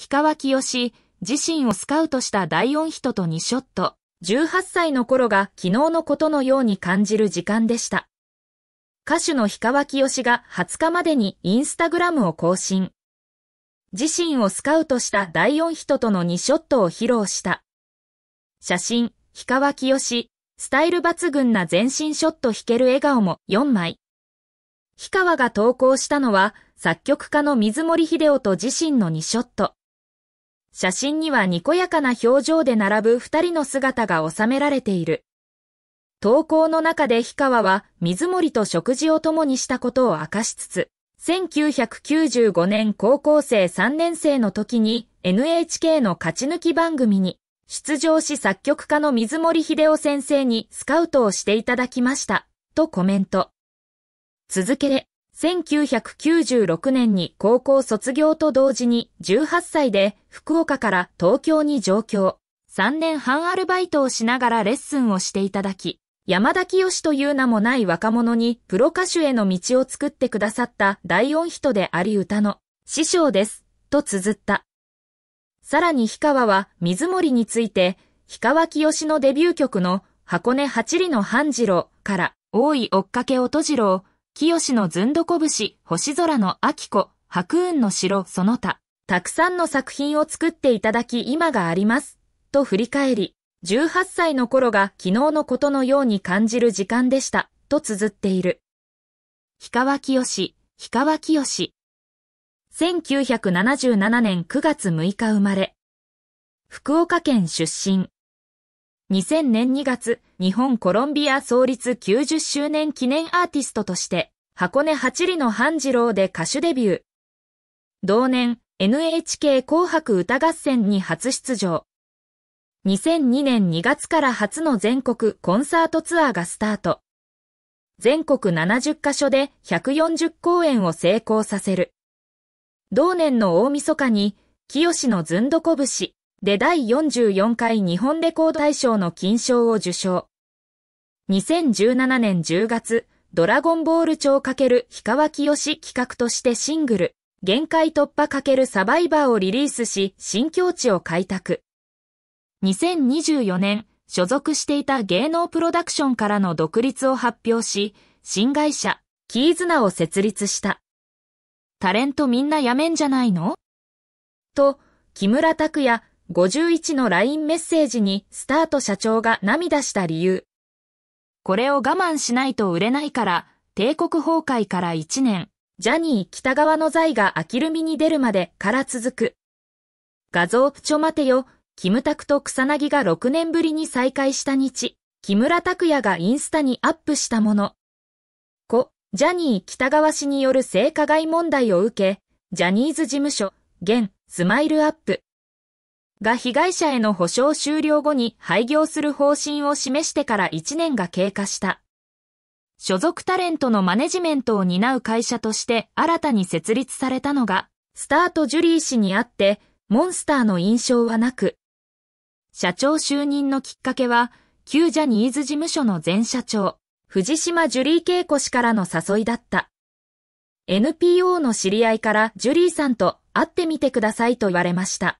氷川清よ自身をスカウトした第四人と2ショット。18歳の頃が昨日のことのように感じる時間でした。歌手の氷川清よが20日までにインスタグラムを更新。自身をスカウトした第四人との2ショットを披露した。写真、氷川清よスタイル抜群な全身ショット弾ける笑顔も4枚。氷川が投稿したのは作曲家の水森秀夫と自身の2ショット。写真にはにこやかな表情で並ぶ二人の姿が収められている。投稿の中で氷川は水森と食事を共にしたことを明かしつつ、1995年高校生3年生の時に NHK の勝ち抜き番組に出場し作曲家の水森秀夫先生にスカウトをしていただきました、とコメント。続けれ。1996年に高校卒業と同時に18歳で福岡から東京に上京。3年半アルバイトをしながらレッスンをしていただき、山田清という名もない若者にプロ歌手への道を作ってくださった大音人であり歌の師匠です、と綴った。さらに氷川は水森について、氷川清のデビュー曲の箱根八里の半次郎から、大い追っかけ音次郎清のずんどこぶし、星空の秋子、白雲の城、その他、たくさんの作品を作っていただき今があります。と振り返り、18歳の頃が昨日のことのように感じる時間でした、と綴っている。氷川清し、氷川清よし。1977年9月6日生まれ。福岡県出身。2000年2月、日本コロンビア創立90周年記念アーティストとして、箱根八里の半次郎で歌手デビュー。同年、NHK 紅白歌合戦に初出場。2002年2月から初の全国コンサートツアーがスタート。全国70カ所で140公演を成功させる。同年の大晦日に、清のずんどこぶし、で第44回日本レコード大賞の金賞を受賞。2017年10月、ドラゴンボール超×氷川きよし企画としてシングル、限界突破×サバイバーをリリースし、新境地を開拓。2024年、所属していた芸能プロダクションからの独立を発表し、新会社、キーズナを設立した。タレントみんなやめんじゃないのと、木村拓哉、51の LINE メッセージにスタート社長が涙した理由。これを我慢しないと売れないから、帝国崩壊から1年、ジャニー北側の財が明きるみに出るまでから続く。画像ちょ待てよ、キムタクと草薙が6年ぶりに再会した日、木村拓也がインスタにアップしたもの。故、ジャニー北川氏による性加害問題を受け、ジャニーズ事務所、現、スマイルアップ、が被害者への保証終了後に廃業する方針を示してから1年が経過した。所属タレントのマネジメントを担う会社として新たに設立されたのが、スタートジュリー氏にあって、モンスターの印象はなく、社長就任のきっかけは、旧ジャニーズ事務所の前社長、藤島ジュリー恵子氏からの誘いだった。NPO の知り合いからジュリーさんと会ってみてくださいと言われました。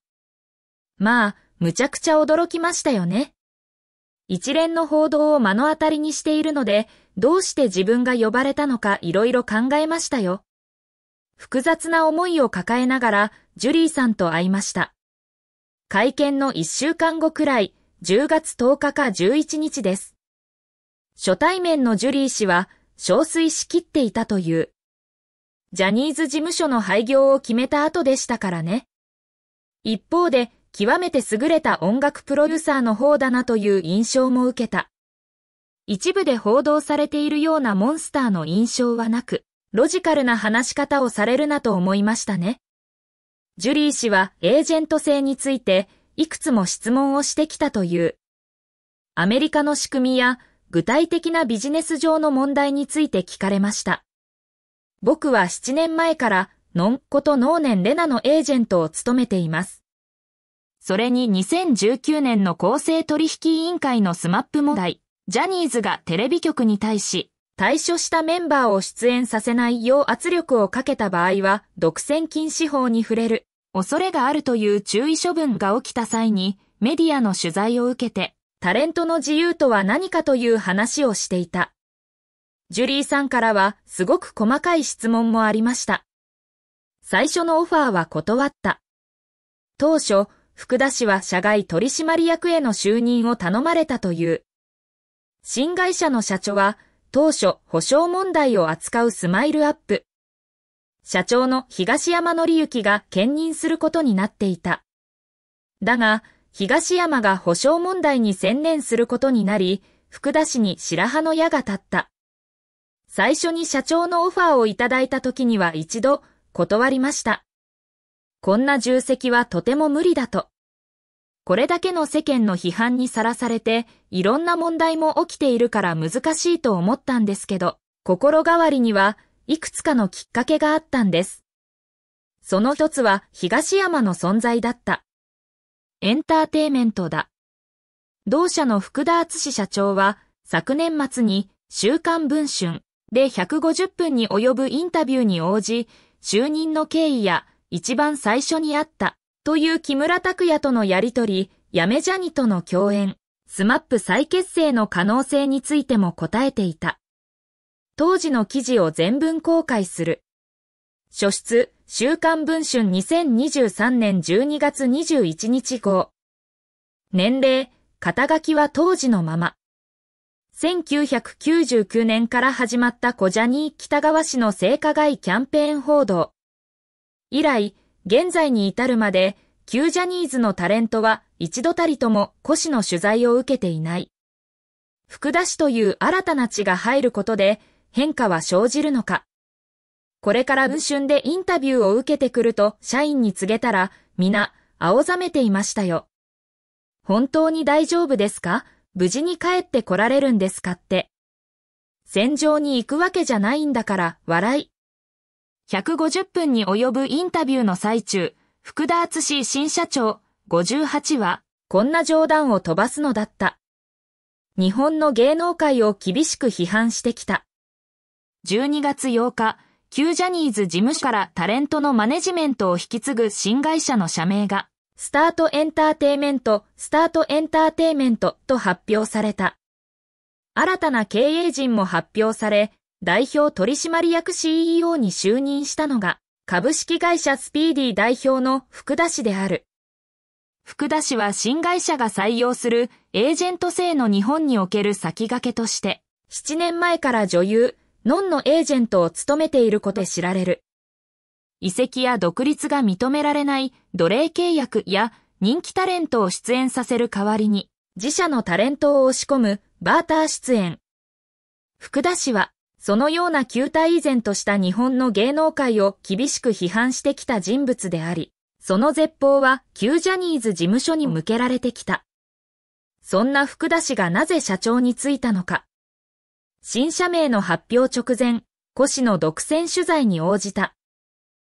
まあ、むちゃくちゃ驚きましたよね。一連の報道を目の当たりにしているので、どうして自分が呼ばれたのかいろいろ考えましたよ。複雑な思いを抱えながら、ジュリーさんと会いました。会見の一週間後くらい、10月10日か11日です。初対面のジュリー氏は、憔悴しきっていたという。ジャニーズ事務所の廃業を決めた後でしたからね。一方で、極めて優れた音楽プロデューサーの方だなという印象も受けた。一部で報道されているようなモンスターの印象はなく、ロジカルな話し方をされるなと思いましたね。ジュリー氏はエージェント制についていくつも質問をしてきたという。アメリカの仕組みや具体的なビジネス上の問題について聞かれました。僕は7年前からノンことノーネンレナのエージェントを務めています。それに2019年の公正取引委員会のスマップ問題、ジャニーズがテレビ局に対し、退所したメンバーを出演させないよう圧力をかけた場合は、独占禁止法に触れる、恐れがあるという注意処分が起きた際に、メディアの取材を受けて、タレントの自由とは何かという話をしていた。ジュリーさんからは、すごく細かい質問もありました。最初のオファーは断った。当初、福田氏は社外取締役への就任を頼まれたという。新会社の社長は、当初、保証問題を扱うスマイルアップ。社長の東山紀之が兼任することになっていた。だが、東山が保証問題に専念することになり、福田氏に白羽の矢が立った。最初に社長のオファーをいただいた時には一度断りました。こんな重責はとても無理だと。これだけの世間の批判にさらされて、いろんな問題も起きているから難しいと思ったんですけど、心変わりにはいくつかのきっかけがあったんです。その一つは東山の存在だった。エンターテイメントだ。同社の福田敦社長は昨年末に週刊文春で150分に及ぶインタビューに応じ、就任の経緯や一番最初にあった、という木村拓哉とのやりとり、やめジャニとの共演、スマップ再結成の可能性についても答えていた。当時の記事を全文公開する。書出、週刊文春2023年12月21日号。年齢、肩書きは当時のまま。1999年から始まった小ジャニー北川氏の性加害キャンペーン報道。以来、現在に至るまで、旧ジャニーズのタレントは一度たりとも古市の取材を受けていない。福田氏という新たな血が入ることで変化は生じるのか。これから文春でインタビューを受けてくると社員に告げたら、皆、青ざめていましたよ。本当に大丈夫ですか無事に帰って来られるんですかって。戦場に行くわけじゃないんだから、笑い。150分に及ぶインタビューの最中、福田厚氏新社長58は、こんな冗談を飛ばすのだった。日本の芸能界を厳しく批判してきた。12月8日、旧ジャニーズ事務所からタレントのマネジメントを引き継ぐ新会社の社名が、スタートエンターテイメント、スタートエンターテイメントと発表された。新たな経営陣も発表され、代表取締役 CEO に就任したのが、株式会社スピーディ代表の福田氏である。福田氏は新会社が採用するエージェント制の日本における先駆けとして、7年前から女優、ノンのエージェントを務めていることで知られる。遺跡や独立が認められない奴隷契約や人気タレントを出演させる代わりに、自社のタレントを押し込むバーター出演。福田氏はそのような旧態依然とした日本の芸能界を厳しく批判してきた人物であり、その絶報は旧ジャニーズ事務所に向けられてきた。そんな福田氏がなぜ社長に就いたのか。新社名の発表直前、古氏の独占取材に応じた。